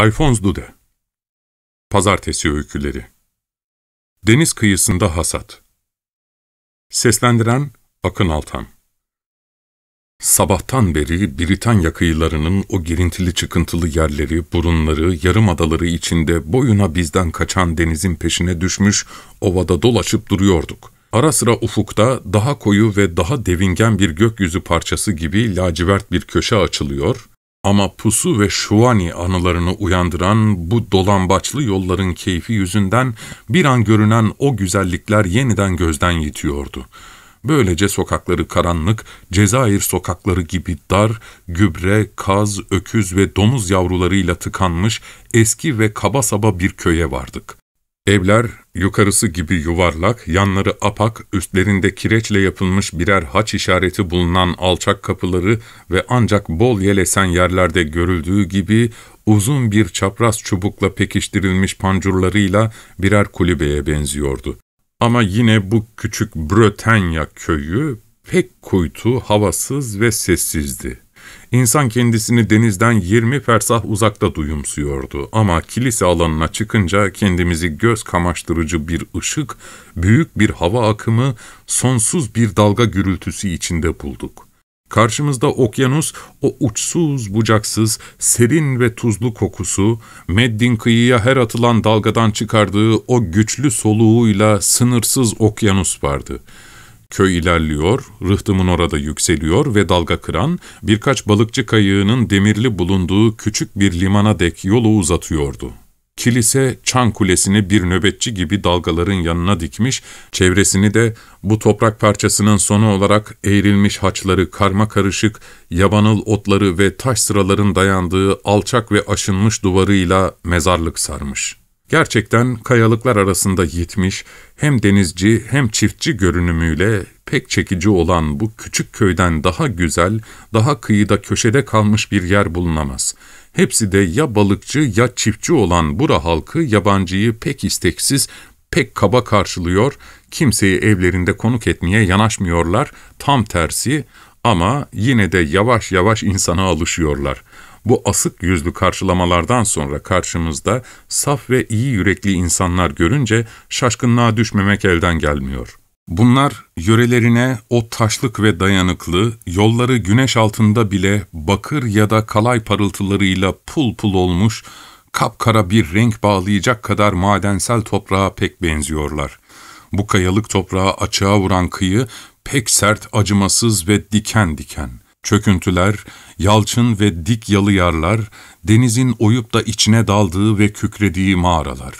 Alphonse Dude Pazartesi Öyküleri Deniz Kıyısında Hasat Seslendiren Akın Altan Sabahtan beri Britanya kıyılarının o girintili çıkıntılı yerleri, burunları, yarım adaları içinde boyuna bizden kaçan denizin peşine düşmüş ovada dolaşıp duruyorduk. Ara sıra ufukta daha koyu ve daha devingen bir gökyüzü parçası gibi lacivert bir köşe açılıyor, ama pusu ve şuani anılarını uyandıran bu dolambaçlı yolların keyfi yüzünden bir an görünen o güzellikler yeniden gözden yitiyordu. Böylece sokakları karanlık, Cezayir sokakları gibi dar, gübre, kaz, öküz ve domuz yavrularıyla tıkanmış eski ve kaba saba bir köye vardık. Evler yukarısı gibi yuvarlak, yanları apak, üstlerinde kireçle yapılmış birer haç işareti bulunan alçak kapıları ve ancak bol yelesen yerlerde görüldüğü gibi uzun bir çapraz çubukla pekiştirilmiş pancurlarıyla birer kulübeye benziyordu. Ama yine bu küçük Brötenya köyü pek kuytu, havasız ve sessizdi. İnsan kendisini denizden 20 fersah uzakta duyumsuyordu ama kilise alanına çıkınca kendimizi göz kamaştırıcı bir ışık, büyük bir hava akımı, sonsuz bir dalga gürültüsü içinde bulduk. Karşımızda okyanus, o uçsuz bucaksız, serin ve tuzlu kokusu, Meddin kıyıya her atılan dalgadan çıkardığı o güçlü soluğuyla sınırsız okyanus vardı.'' Köy ilerliyor, rıhtımın orada yükseliyor ve dalga kıran birkaç balıkçı kayığının demirli bulunduğu küçük bir limana dek yolu uzatıyordu. Kilise çan kulesini bir nöbetçi gibi dalgaların yanına dikmiş, çevresini de bu toprak parçasının sonu olarak eğrilmiş haçları karma karışık, yabanıl otları ve taş sıraların dayandığı alçak ve aşınmış duvarıyla mezarlık sarmış.'' Gerçekten kayalıklar arasında yitmiş, hem denizci hem çiftçi görünümüyle pek çekici olan bu küçük köyden daha güzel, daha kıyıda köşede kalmış bir yer bulunamaz. Hepsi de ya balıkçı ya çiftçi olan bura halkı yabancıyı pek isteksiz, pek kaba karşılıyor, kimseyi evlerinde konuk etmeye yanaşmıyorlar, tam tersi ama yine de yavaş yavaş insana alışıyorlar. Bu asık yüzlü karşılamalardan sonra karşımızda saf ve iyi yürekli insanlar görünce şaşkınlığa düşmemek elden gelmiyor. Bunlar yörelerine o taşlık ve dayanıklı, yolları güneş altında bile bakır ya da kalay parıltılarıyla pul pul olmuş, kapkara bir renk bağlayacak kadar madensel toprağa pek benziyorlar. Bu kayalık toprağa açığa vuran kıyı pek sert, acımasız ve diken diken.'' Çöküntüler, yalçın ve dik yalı yarlar, denizin oyup da içine daldığı ve kükrediği mağaralar.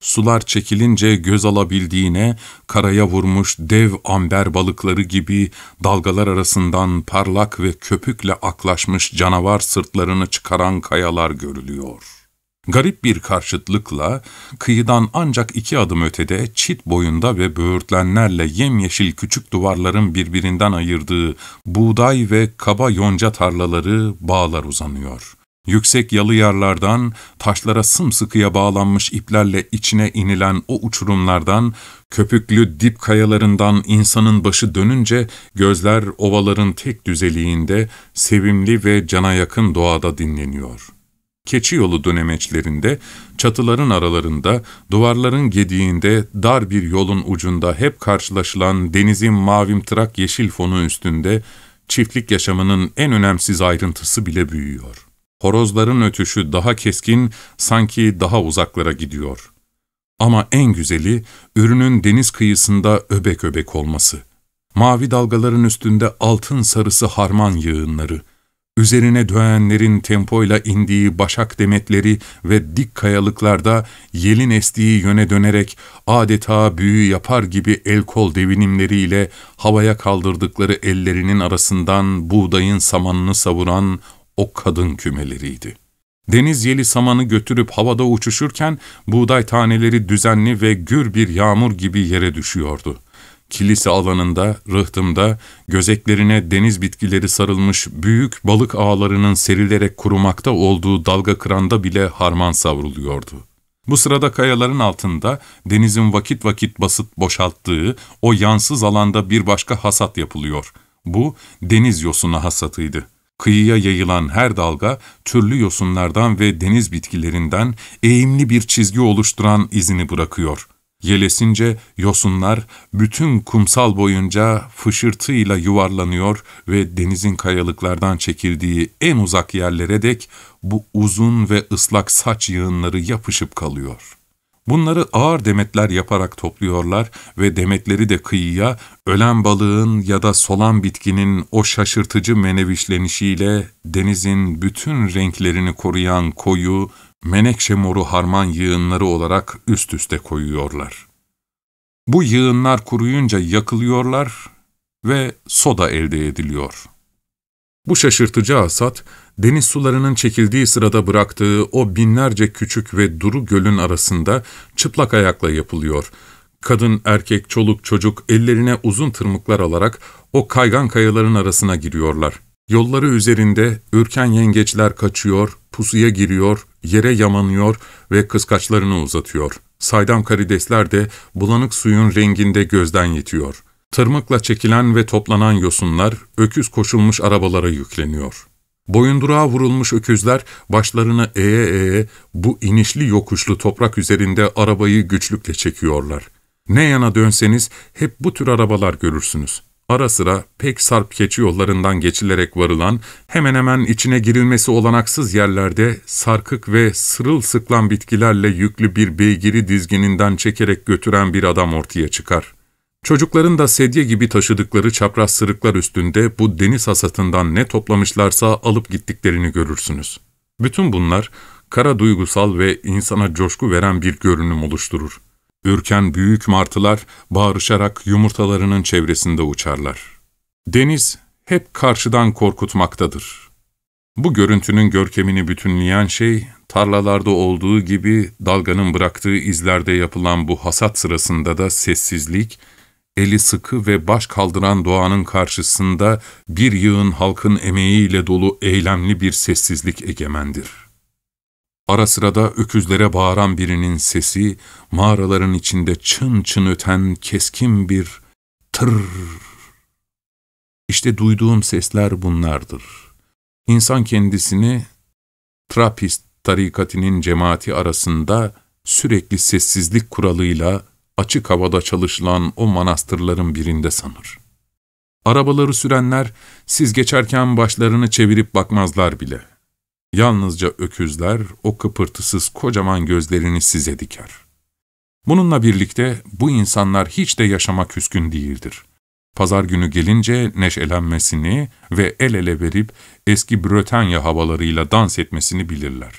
Sular çekilince göz alabildiğine, karaya vurmuş dev amber balıkları gibi dalgalar arasından parlak ve köpükle aklaşmış canavar sırtlarını çıkaran kayalar görülüyor.'' Garip bir karşıtlıkla kıyıdan ancak iki adım ötede çit boyunda ve böğürtlenlerle yemyeşil küçük duvarların birbirinden ayırdığı buğday ve kaba yonca tarlaları bağlar uzanıyor. Yüksek yalı yerlerden, taşlara sımsıkıya bağlanmış iplerle içine inilen o uçurumlardan, köpüklü dip kayalarından insanın başı dönünce gözler ovaların tek düzeliğinde, sevimli ve cana yakın doğada dinleniyor.'' keçi yolu dönemeçlerinde, çatıların aralarında, duvarların gediğinde, dar bir yolun ucunda hep karşılaşılan denizin mavim tırak yeşil fonu üstünde, çiftlik yaşamının en önemsiz ayrıntısı bile büyüyor. Horozların ötüşü daha keskin, sanki daha uzaklara gidiyor. Ama en güzeli, ürünün deniz kıyısında öbek öbek olması. Mavi dalgaların üstünde altın sarısı harman yığınları.'' üzerine döğenlerin tempoyla indiği başak demetleri ve dik kayalıklarda yelin estiği yöne dönerek adeta büyü yapar gibi el kol devinimleriyle havaya kaldırdıkları ellerinin arasından buğdayın samanını savuran o kadın kümeleriydi. Deniz yeli samanı götürüp havada uçuşurken buğday taneleri düzenli ve gür bir yağmur gibi yere düşüyordu kilise alanında, rıhtımda, gözeklerine deniz bitkileri sarılmış büyük balık ağlarının serilerek kurumakta olduğu dalga kıranda bile harman savruluyordu. Bu sırada kayaların altında denizin vakit vakit basıp boşalttığı o yansız alanda bir başka hasat yapılıyor. Bu deniz yosunu hasatıydı. Kıyıya yayılan her dalga türlü yosunlardan ve deniz bitkilerinden eğimli bir çizgi oluşturan izini bırakıyor.'' Yelesince yosunlar bütün kumsal boyunca fışırtıyla yuvarlanıyor ve denizin kayalıklardan çekildiği en uzak yerlere dek bu uzun ve ıslak saç yığınları yapışıp kalıyor. Bunları ağır demetler yaparak topluyorlar ve demetleri de kıyıya ölen balığın ya da solan bitkinin o şaşırtıcı menevişlenişiyle denizin bütün renklerini koruyan koyu, menekşe moru harman yığınları olarak üst üste koyuyorlar. Bu yığınlar kuruyunca yakılıyorlar ve soda elde ediliyor. Bu şaşırtıcı hasat, deniz sularının çekildiği sırada bıraktığı o binlerce küçük ve duru gölün arasında çıplak ayakla yapılıyor. Kadın, erkek, çoluk, çocuk ellerine uzun tırmıklar alarak o kaygan kayaların arasına giriyorlar. Yolları üzerinde ürken yengeçler kaçıyor, pusuya giriyor, yere yamanıyor ve kıskaçlarını uzatıyor. Saydam karidesler de bulanık suyun renginde gözden yitiyor. Tırmıkla çekilen ve toplanan yosunlar öküz koşulmuş arabalara yükleniyor. Boyundurağa vurulmuş öküzler başlarını eğe eğe bu inişli yokuşlu toprak üzerinde arabayı güçlükle çekiyorlar. Ne yana dönseniz hep bu tür arabalar görürsünüz. Ara sıra pek sarp keçi yollarından geçilerek varılan, hemen hemen içine girilmesi olanaksız yerlerde sarkık ve sırılsıklam bitkilerle yüklü bir beygiri dizgininden çekerek götüren bir adam ortaya çıkar. Çocukların da sedye gibi taşıdıkları çapraz sırıklar üstünde bu deniz hasatından ne toplamışlarsa alıp gittiklerini görürsünüz. Bütün bunlar kara duygusal ve insana coşku veren bir görünüm oluşturur. Ürken büyük martılar bağırışarak yumurtalarının çevresinde uçarlar. Deniz hep karşıdan korkutmaktadır. Bu görüntünün görkemini bütünleyen şey, tarlalarda olduğu gibi dalganın bıraktığı izlerde yapılan bu hasat sırasında da sessizlik, eli sıkı ve baş kaldıran doğanın karşısında bir yığın halkın emeğiyle dolu eylemli bir sessizlik egemendir.'' Ara sırada öküzlere bağıran birinin sesi, mağaraların içinde çın çın öten keskin bir tır. İşte duyduğum sesler bunlardır. İnsan kendisini Trapist tarikatinin cemaati arasında sürekli sessizlik kuralıyla açık havada çalışılan o manastırların birinde sanır. Arabaları sürenler siz geçerken başlarını çevirip bakmazlar bile.'' Yalnızca öküzler o kıpırtısız kocaman gözlerini size diker. Bununla birlikte bu insanlar hiç de yaşama küskün değildir. Pazar günü gelince neşelenmesini ve el ele verip eski Brötanya havalarıyla dans etmesini bilirler.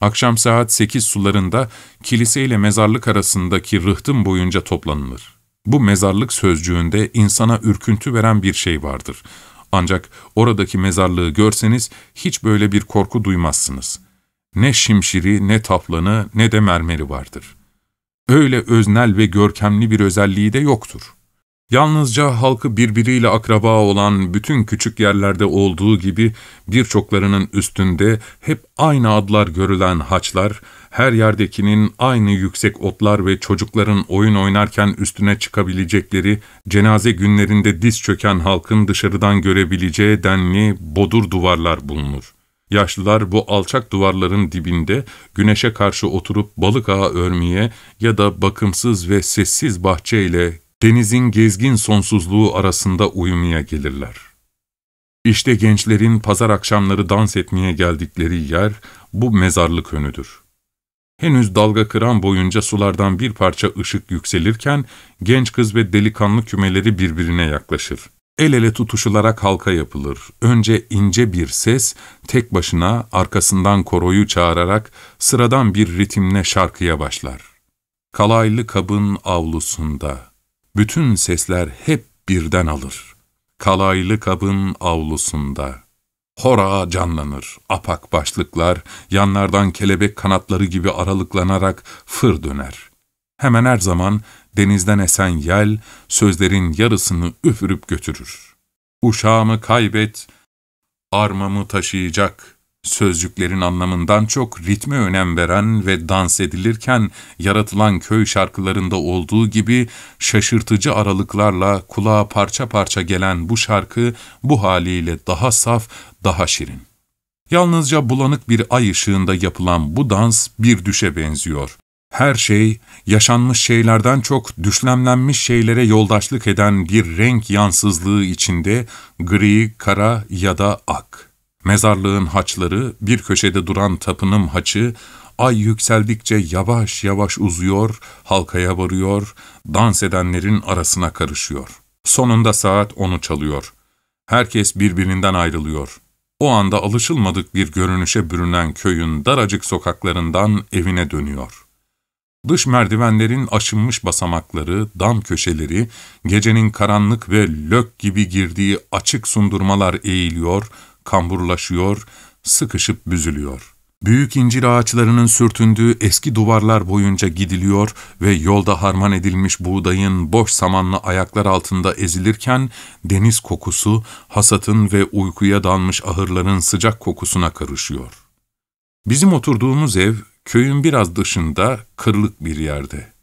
Akşam saat sekiz sularında kilise ile mezarlık arasındaki rıhtım boyunca toplanılır. Bu mezarlık sözcüğünde insana ürküntü veren bir şey vardır. Ancak oradaki mezarlığı görseniz hiç böyle bir korku duymazsınız. Ne şimşiri, ne taflanı, ne de mermeri vardır. Öyle öznel ve görkemli bir özelliği de yoktur. Yalnızca halkı birbiriyle akraba olan bütün küçük yerlerde olduğu gibi birçoklarının üstünde hep aynı adlar görülen haçlar, her yerdekinin aynı yüksek otlar ve çocukların oyun oynarken üstüne çıkabilecekleri, cenaze günlerinde diz çöken halkın dışarıdan görebileceği denli bodur duvarlar bulunur. Yaşlılar bu alçak duvarların dibinde güneşe karşı oturup balık ağı örmeye ya da bakımsız ve sessiz bahçeyle denizin gezgin sonsuzluğu arasında uyumaya gelirler. İşte gençlerin pazar akşamları dans etmeye geldikleri yer bu mezarlık önüdür.'' Henüz dalga kıran boyunca sulardan bir parça ışık yükselirken genç kız ve delikanlı kümeleri birbirine yaklaşır. El ele tutuşularak halka yapılır. Önce ince bir ses, tek başına arkasından koroyu çağırarak sıradan bir ritimle şarkıya başlar. Kalaylı kabın avlusunda. Bütün sesler hep birden alır. Kalaylı kabın avlusunda. Hora canlanır, apak başlıklar, yanlardan kelebek kanatları gibi aralıklanarak fır döner. Hemen her zaman denizden esen yel, sözlerin yarısını üfürüp götürür. Uşağımı kaybet, armamı taşıyacak, sözcüklerin anlamından çok ritme önem veren ve dans edilirken yaratılan köy şarkılarında olduğu gibi şaşırtıcı aralıklarla kulağa parça parça gelen bu şarkı bu haliyle daha saf, daha şirin. Yalnızca bulanık bir ay ışığında yapılan bu dans bir düşe benziyor. Her şey, yaşanmış şeylerden çok düşlemlenmiş şeylere yoldaşlık eden bir renk yansızlığı içinde gri, kara ya da ak. Mezarlığın haçları, bir köşede duran tapınım haçı, ay yükseldikçe yavaş yavaş uzuyor, halkaya varıyor, dans edenlerin arasına karışıyor. Sonunda saat onu çalıyor. Herkes birbirinden ayrılıyor. O anda alışılmadık bir görünüşe bürünen köyün daracık sokaklarından evine dönüyor. Dış merdivenlerin aşınmış basamakları, dam köşeleri, gecenin karanlık ve lök gibi girdiği açık sundurmalar eğiliyor, kamburlaşıyor, sıkışıp büzülüyor. Büyük incir ağaçlarının sürtündüğü eski duvarlar boyunca gidiliyor ve yolda harman edilmiş buğdayın boş samanlı ayaklar altında ezilirken deniz kokusu hasatın ve uykuya dalmış ahırların sıcak kokusuna karışıyor. Bizim oturduğumuz ev köyün biraz dışında kırlık bir yerde.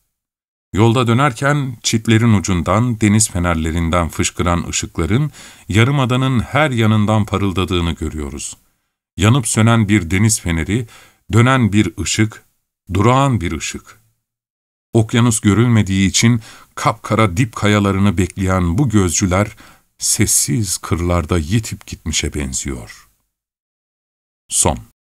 Yolda dönerken çitlerin ucundan, deniz fenerlerinden fışkıran ışıkların yarımadanın her yanından parıldadığını görüyoruz. Yanıp sönen bir deniz feneri, dönen bir ışık, durağan bir ışık. Okyanus görülmediği için kapkara dip kayalarını bekleyen bu gözcüler sessiz kırlarda yitip gitmişe benziyor. Son